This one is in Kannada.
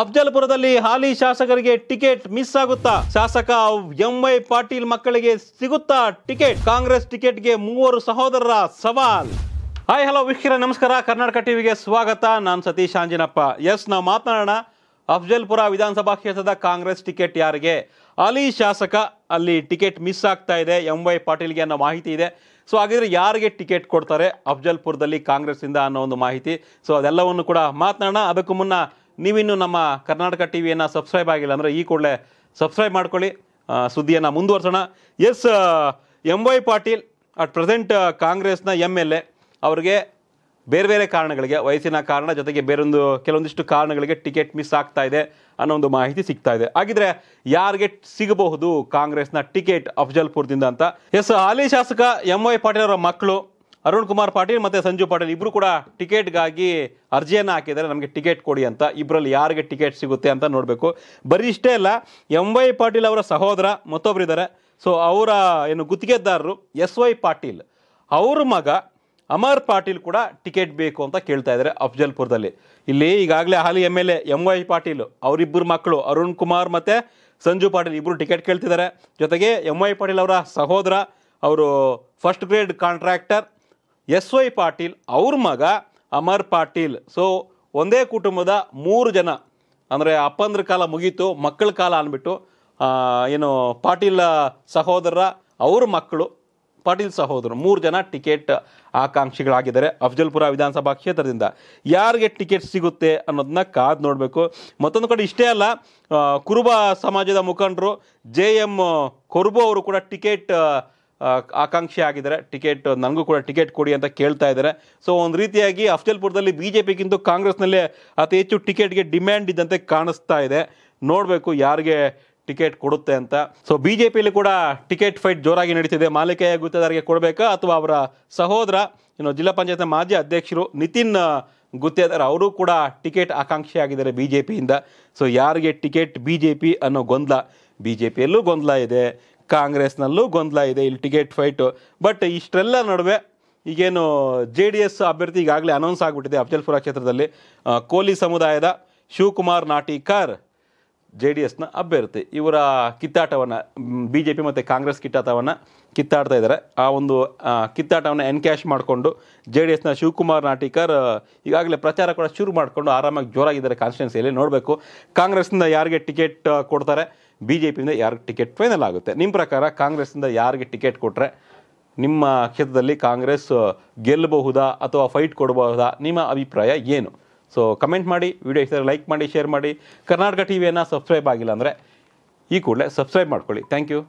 ಅಫ್ಜಲ್ಪುರದಲ್ಲಿ ಹಾಲಿ ಶಾಸಕರಿಗೆ ಟಿಕೆಟ್ ಮಿಸ್ ಆಗುತ್ತಾ ಶಾಸಕ ಎಂ ವೈ ಪಾಟೀಲ್ ಮಕ್ಕಳಿಗೆ ಸಿಗುತ್ತಾ ಟಿಕೆಟ್ ಕಾಂಗ್ರೆಸ್ ಟಿಕೆಟ್ಗೆ ಮೂವರು ಸಹೋದರರ ಸವಾಲ್ ಹಾಯ್ ಹಲೋ ವೀಕ್ಷಕರ ನಮಸ್ಕಾರ ಕರ್ನಾಟಕ ಟಿವಿಗೆ ಸ್ವಾಗತ ನಾನು ಸತೀಶ್ ಆಂಜಿನಪ್ಪ ಎಸ್ ನಾವು ಮಾತನಾಡೋಣ ಅಫ್ಜಲ್ಪುರ ವಿಧಾನಸಭಾ ಕ್ಷೇತ್ರದ ಕಾಂಗ್ರೆಸ್ ಟಿಕೆಟ್ ಯಾರಿಗೆ ಹಾಲಿ ಶಾಸಕ ಅಲ್ಲಿ ಟಿಕೆಟ್ ಮಿಸ್ ಆಗ್ತಾ ಇದೆ ಎಂ ವೈ ಪಾಟೀಲ್ಗೆ ಅನ್ನೋ ಮಾಹಿತಿ ಇದೆ ಸೊ ಹಾಗಿದ್ರೆ ಯಾರಿಗೆ ಟಿಕೆಟ್ ಕೊಡ್ತಾರೆ ಅಫ್ಜಲ್ಪುರದಲ್ಲಿ ಇಂದ ಅನ್ನೋ ಒಂದು ಮಾಹಿತಿ ಸೊ ಅದೆಲ್ಲವನ್ನು ಕೂಡ ಮಾತನಾಡೋಣ ಅದಕ್ಕೂ ಮುನ್ನ ನೀವಿನ್ನು ನಮ್ಮ ಕರ್ನಾಟಕ ಟಿ ವಿಯನ್ನು ಸಬ್ಸ್ಕ್ರೈಬ್ ಆಗಿಲ್ಲ ಅಂದರೆ ಈ ಕೂಡಲೇ ಸಬ್ಸ್ಕ್ರೈಬ್ ಮಾಡ್ಕೊಳ್ಳಿ ಸುದ್ದಿಯನ್ನು ಮುಂದುವರ್ಸೋಣ S M Y Patil at present ಕಾಂಗ್ರೆಸ್ನ ಎಮ್ ಎಲ್ ಎ ಅವ್ರಿಗೆ ಬೇರೆ ಬೇರೆ ಕಾರಣಗಳಿಗೆ ವಯಸ್ಸಿನ ಕಾರಣ ಜೊತೆಗೆ ಬೇರೊಂದು ಕೆಲವೊಂದಿಷ್ಟು ಕಾರಣಗಳಿಗೆ ಟಿಕೆಟ್ ಮಿಸ್ ಆಗ್ತಾ ಇದೆ ಅನ್ನೋ ಒಂದು ಮಾಹಿತಿ ಸಿಗ್ತಾ ಇದೆ ಹಾಗಿದ್ರೆ ಯಾರಿಗೆ ಸಿಗಬಹುದು ಕಾಂಗ್ರೆಸ್ನ ಟಿಕೆಟ್ ಅಫಜಲ್ಪುರದಿಂದ ಅಂತ ಎಸ್ ಹಾಲಿ ಶಾಸಕ ಎಂ ವೈ ಪಾಟೀಲ್ ಅವರ ಮಕ್ಕಳು ಅರುಣ್ ಕುಮಾರ್ ಪಾಟೀಲ್ ಮತ್ತು ಸಂಜು ಪಾಟೀಲ್ ಇಬ್ಬರು ಕೂಡ ಟಿಕೆಟ್ಗಾಗಿ ಅರ್ಜಿಯನ್ನು ಹಾಕಿದ್ದಾರೆ ನಮಗೆ ಟಿಕೆಟ್ ಕೊಡಿ ಅಂತ ಇಬ್ಬರಲ್ಲಿ ಯಾರಿಗೆ ಟಿಕೆಟ್ ಸಿಗುತ್ತೆ ಅಂತ ನೋಡಬೇಕು ಬರೀ ಇಷ್ಟೇ ಅಲ್ಲ ಎಂ ವೈ ಪಾಟೀಲ್ ಅವರ ಸಹೋದರ ಮತ್ತೊಬ್ಬರಿದ್ದಾರೆ ಸೊ ಅವರ ಏನು ಗುತ್ತಿಗೆದಾರರು ಎಸ್ ವೈ ಪಾಟೀಲ್ ಅವ್ರ ಮಗ ಅಮರ್ ಪಾಟೀಲ್ ಕೂಡ ಟಿಕೆಟ್ ಬೇಕು ಅಂತ ಕೇಳ್ತಾ ಇದ್ದಾರೆ ಅಫ್ಜಲ್ಪುರದಲ್ಲಿ ಇಲ್ಲಿ ಈಗಾಗಲೇ ಹಾಲಿ M L A M Y Patil ಅವರಿಬ್ಬರು ಮಕ್ಕಳು ಅರುಣ್ ಕುಮಾರ್ ಮತ್ತು ಸಂಜು ಪಾಟೀಲ್ ಇಬ್ಬರು ಟಿಕೆಟ್ ಕೇಳ್ತಿದ್ದಾರೆ ಜೊತೆಗೆ ಎಂ ವೈ ಪಾಟೀಲ್ ಅವರ ಸಹೋದರ ಅವರು first grade contractor S Y Patil ಅವ್ರ ಮಗ ಅಮರ್ ಪಾಟೀಲ್ ಸೊ ಒಂದೇ ಕುಟುಂಬದ ಮೂರು ಜನ ಅಂದರೆ ಅಪ್ಪಂದ್ರ ಕಾಲ ಮುಗೀತು ಮಕ್ಕಳ ಕಾಲ ಅಂದ್ಬಿಟ್ಟು ಏನು ಪಾಟೀಲ್ ಸಹೋದರ ಅವ್ರ ಮಕ್ಕಳು ಪಾಟೀಲ್ ಸಹೋದರು ಮೂರು ಜನ ಟಿಕೆಟ್ ಆಕಾಂಕ್ಷಿಗಳಾಗಿದ್ದಾರೆ ಅಫ್ಜಲ್ಪುರ ವಿಧಾನಸಭಾ ಕ್ಷೇತ್ರದಿಂದ ಯಾರಿಗೆ ಟಿಕೆಟ್ ಸಿಗುತ್ತೆ ಅನ್ನೋದನ್ನ ಕಾದು ನೋಡಬೇಕು ಮತ್ತೊಂದು ಕಡೆ ಇಷ್ಟೇ ಅಲ್ಲ ಕುರುಬ ಸಮಾಜದ ಮುಖಂಡರು ಜೆ ಎಮ್ ಕೊರ್ಬು ಅವರು ಕೂಡ ಟಿಕೆಟ್ ಆಕಾಂಕ್ಷಿ ಆಗಿದ್ದಾರೆ ಟಿಕೆಟ್ ನನಗೂ ಕೂಡ ಟಿಕೆಟ್ ಕೊಡಿ ಅಂತ ಕೇಳ್ತಾ ಇದ್ದಾರೆ ಸೊ ಒಂದು ರೀತಿಯಾಗಿ ಅಫ್ಜಲ್ಪುರದಲ್ಲಿ ಬಿ ಜೆ ಪಿಗಿಂತ ಕಾಂಗ್ರೆಸ್ನಲ್ಲೇ ಅತಿ ಹೆಚ್ಚು ಟಿಕೆಟ್ಗೆ ಡಿಮ್ಯಾಂಡ್ ಇದ್ದಂತೆ ಕಾಣಿಸ್ತಾ ಇದೆ ನೋಡಬೇಕು ಯಾರಿಗೆ ಟಿಕೆಟ್ ಕೊಡುತ್ತೆ ಅಂತ ಸೊ ಬಿ ಜೆ ಪಿಯಲ್ಲಿ ಕೂಡ ಟಿಕೆಟ್ ಫೈಟ್ ಜೋರಾಗಿ ನಡೀತಿದೆ ಮಾಲಿಕೆಯ ಗುತ್ತೇದಾರಿಗೆ ಕೊಡಬೇಕಾ ಅಥವಾ ಅವರ ಸಹೋದರ ಇನ್ನು ಜಿಲ್ಲಾ ಪಂಚಾಯತ್ನ ಮಾಜಿ ಅಧ್ಯಕ್ಷರು ನಿತಿನ್ ಗುತ್ತೇದಾರ್ ಅವರು ಕೂಡ ಟಿಕೆಟ್ ಆಕಾಂಕ್ಷಿ ಆಗಿದ್ದಾರೆ ಬಿ ಜೆ ಪಿಯಿಂದ ಸೊ ಯಾರಿಗೆ ಟಿಕೆಟ್ ಬಿ ಜೆ ಪಿ ಅನ್ನೋ ಗೊಂದಲ ಬಿ ಜೆ ಪಿಯಲ್ಲೂ ಗೊಂದಲ ಇದೆ ಕಾಂಗ್ರೆಸ್ನಲ್ಲೂ ಗೊಂದಲ ಇದೆ ಇಲ್ಲಿ ಟಿಕೆಟ್ ಫೈಟು ಬಟ್ ಇಷ್ಟೆಲ್ಲ ನಡುವೆ ಈಗೇನು ಜೆ ಡಿ ಎಸ್ ಅಭ್ಯರ್ಥಿ ಈಗಾಗಲೇ ಅನೌನ್ಸ್ ಆಗಿಬಿಟ್ಟಿದೆ ಅಫಜಲ್ಪುರ ಕ್ಷೇತ್ರದಲ್ಲಿ ಕೋಲಿ ಸಮುದಾಯದ ಶಿವಕುಮಾರ್ ನಾಟಿಕರ್ ಜೆ ಡಿ ಎಸ್ನ ಅಭ್ಯರ್ಥಿ ಇವರ ಕಿತ್ತಾಟವನ್ನು ಬಿ ಜೆ ಪಿ ಮತ್ತು ಕಾಂಗ್ರೆಸ್ ಕಿತ್ತಾಟವನ್ನು ಕಿತ್ತಾಡ್ತಾ ಇದ್ದಾರೆ ಆ ಒಂದು ಕಿತ್ತಾಟವನ್ನು ಎನ್ಕ್ಯಾಶ್ ಮಾಡಿಕೊಂಡು ಜೆ ಡಿ ಎಸ್ನ ಶಿವಕುಮಾರ್ ನಾಟಿಕರ್ ಈಗಾಗಲೇ ಪ್ರಚಾರ ಕೂಡ ಶುರು ಮಾಡಿಕೊಂಡು ಆರಾಮಾಗಿ ಜೋರಾಗಿದ್ದಾರೆ ಕಾನ್ಸ್ಟಿಟ್ಯೂನ್ಸಿಯಲ್ಲಿ ನೋಡಬೇಕು ಕಾಂಗ್ರೆಸ್ನಿಂದ ಯಾರಿಗೆ ಟಿಕೆಟ್ ಕೊಡ್ತಾರೆ ಬಿ ಜೆ ಪಿಯಿಂದ ಯಾರಿಗೆ ಟಿಕೆಟ್ ಫೈನಲ್ ಆಗುತ್ತೆ ನಿಮ್ಮ ಪ್ರಕಾರ ಕಾಂಗ್ರೆಸ್ನಿಂದ ಯಾರಿಗೆ ಟಿಕೆಟ್ ಕೊಟ್ಟರೆ ನಿಮ್ಮ ಕ್ಷೇತ್ರದಲ್ಲಿ ಕಾಂಗ್ರೆಸ್ ಗೆಲ್ಲಬಹುದಾ ಅಥವಾ ಫೈಟ್ ಕೊಡಬಹುದಾ ನಿಮ್ಮ ಅಭಿಪ್ರಾಯ ಏನು ಸೊ ಕಮೆಂಟ್ ಮಾಡಿ ವಿಡಿಯೋ ಇಷ್ಟ ಲೈಕ್ ಮಾಡಿ ಶೇರ್ ಮಾಡಿ ಕರ್ನಾಟಕ ಟಿ ವಿಯನ್ನು ಸಬ್ಸ್ಕ್ರೈಬ್ ಆಗಿಲ್ಲ ಅಂದರೆ ಈ ಕೂಡಲೇ ಸಬ್ಸ್ಕ್ರೈಬ್ ಮಾಡ್ಕೊಳ್ಳಿ ಥ್ಯಾಂಕ್ ಯು